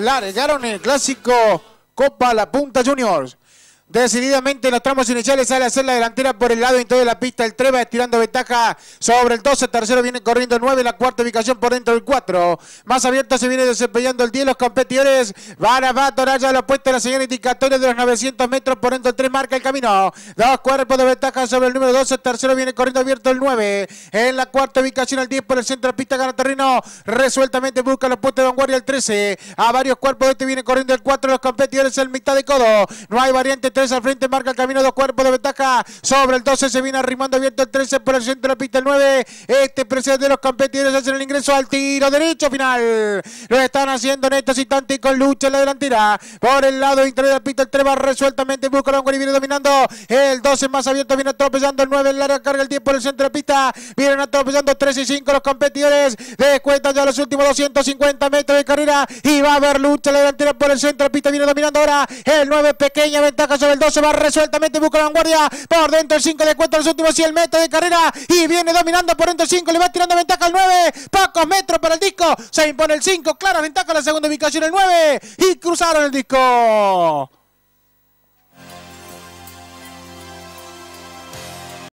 en el clásico Copa La Punta Juniors. Decididamente los tramos iniciales sale a hacer la delantera por el lado interior de la pista. El 3 va estirando ventaja sobre el 12. Tercero viene corriendo el 9. La cuarta ubicación por dentro del 4. Más abierto se viene desempeñando el 10. Los competidores van a atorar ya la puesta la señal indicatoria de los 900 metros. Por dentro el 3 marca el camino. Dos cuerpos de ventaja sobre el número 12. Tercero viene corriendo abierto el 9. En la cuarta ubicación el 10 por el centro de la pista. Gana Resueltamente busca los puestos de vanguardia el 13. A varios cuerpos de este viene corriendo el 4. Los competidores en mitad de codo. No hay variante al frente, marca el camino, dos cuerpos de ventaja sobre el 12, se viene arrimando abierto el 13 por el centro de la pista, el 9, este presidente de los competidores hacen el ingreso al tiro derecho final, lo están haciendo en estos instantes con lucha en la delantera, por el lado interior de la pista, el 3 va resueltamente, busca a y viene dominando, el 12 más abierto, viene atropellando el 9, en área carga el 10 por el centro de la pista, vienen atropellando 3 y 5 los competidores, descuentan ya los últimos 250 metros de carrera y va a haber lucha en la delantera por el centro de la pista, viene dominando ahora el 9, pequeña ventaja sobre el 12 va resueltamente, busca la vanguardia. Por dentro el 5 le cuenta los últimos 100 metros de carrera. Y viene dominando por dentro el 5. Le va tirando ventaja al 9. Pocos metros para el disco. Se impone el 5. Clara ventaja a la segunda ubicación el 9. Y cruzaron el disco.